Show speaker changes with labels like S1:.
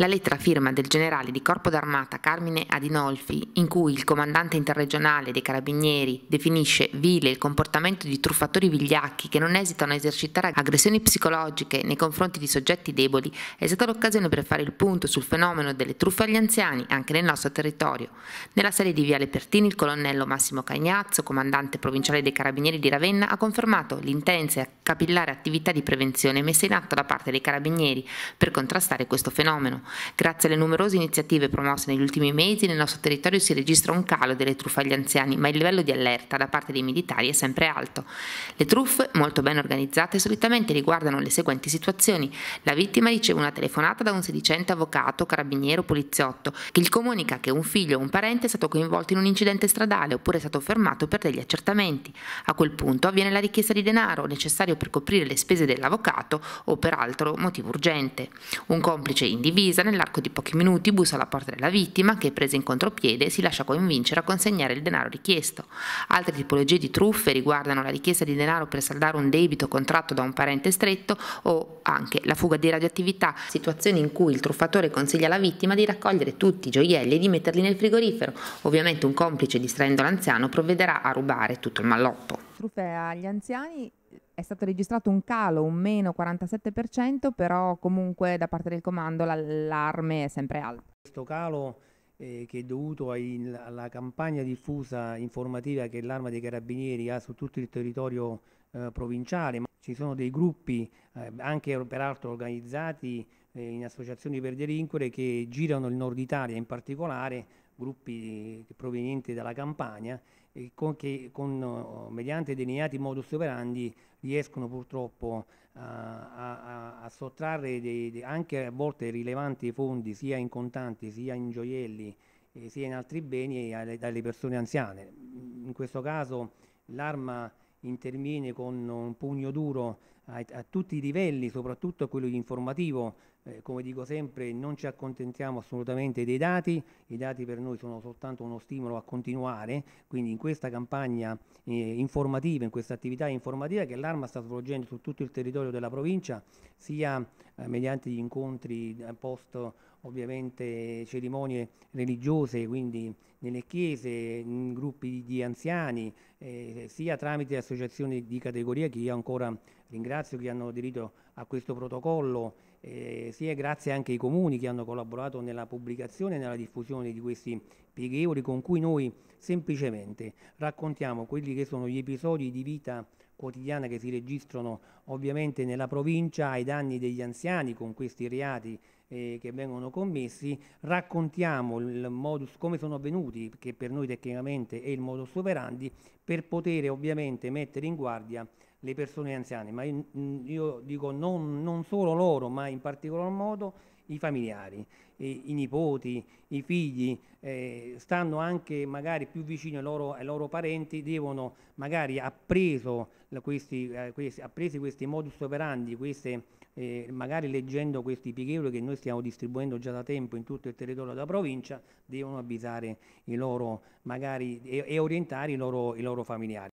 S1: La lettera firma del generale di corpo d'armata Carmine Adinolfi, in cui il comandante interregionale dei carabinieri definisce vile il comportamento di truffatori vigliacchi che non esitano a esercitare aggressioni psicologiche nei confronti di soggetti deboli, è stata l'occasione per fare il punto sul fenomeno delle truffe agli anziani anche nel nostro territorio. Nella serie di Viale Pertini il colonnello Massimo Cagnazzo, comandante provinciale dei carabinieri di Ravenna, ha confermato l'intensa e capillare attività di prevenzione messa in atto da parte dei carabinieri per contrastare questo fenomeno. Grazie alle numerose iniziative promosse negli ultimi mesi, nel nostro territorio si registra un calo delle truffe agli anziani, ma il livello di allerta da parte dei militari è sempre alto. Le truffe, molto ben organizzate, solitamente riguardano le seguenti situazioni. La vittima riceve una telefonata da un sedicente avvocato, carabiniero o poliziotto che gli comunica che un figlio o un parente è stato coinvolto in un incidente stradale oppure è stato fermato per degli accertamenti. A quel punto avviene la richiesta di denaro necessario per coprire le spese dell'avvocato o per altro motivo urgente. Un complice in divisa difesa nell'arco di pochi minuti bussa alla porta della vittima che, presa in contropiede, si lascia convincere a consegnare il denaro richiesto. Altre tipologie di truffe riguardano la richiesta di denaro per saldare un debito contratto da un parente stretto o anche la fuga di radioattività, situazioni in cui il truffatore consiglia alla vittima di raccogliere tutti i gioielli e di metterli nel frigorifero. Ovviamente un complice distraendo l'anziano provvederà a rubare tutto il malloppo. Truffe agli anziani è stato registrato un calo, un meno 47%, però comunque da parte del comando l'allarme è sempre alto.
S2: Questo calo eh, che è dovuto ai, alla campagna diffusa informativa che l'Arma dei Carabinieri ha su tutto il territorio eh, provinciale, ci sono dei gruppi eh, anche peraltro organizzati eh, in associazioni per delinquere che girano il nord Italia in particolare gruppi provenienti dalla campagna e con, che con, oh, mediante delineati modus operandi riescono purtroppo a, a, a sottrarre dei, dei, anche a volte rilevanti fondi sia in contanti sia in gioielli eh, sia in altri beni alle, dalle persone anziane. In questo caso l'arma interviene con un pugno duro a, a tutti i livelli, soprattutto a quello informativo, eh, come dico sempre, non ci accontentiamo assolutamente dei dati, i dati per noi sono soltanto uno stimolo a continuare, quindi in questa campagna eh, informativa, in questa attività informativa che l'Arma sta svolgendo su tutto il territorio della provincia, sia eh, mediante gli incontri eh, post ovviamente cerimonie religiose, quindi nelle chiese, in gruppi di anziani, eh, sia tramite associazioni di categoria che io ancora ringrazio ringrazio chi hanno aderito a questo protocollo, eh, sia grazie anche ai comuni che hanno collaborato nella pubblicazione e nella diffusione di questi pieghevoli con cui noi semplicemente raccontiamo quelli che sono gli episodi di vita quotidiana che si registrano ovviamente nella provincia ai danni degli anziani con questi reati eh, che vengono commessi, raccontiamo il modus, come sono avvenuti, che per noi tecnicamente è il modus operandi, per poter ovviamente mettere in guardia le persone anziane, ma io, io dico non, non solo loro, ma in particolar modo i familiari, i, i nipoti, i figli, eh, stanno anche magari più vicini ai loro, ai loro parenti, devono magari appreso questi, eh, questi, appresi questi modus operandi, queste, eh, magari leggendo questi pieghevoli che noi stiamo distribuendo già da tempo in tutto il territorio della provincia, devono avvisare i loro magari e, e orientare i loro, i loro familiari.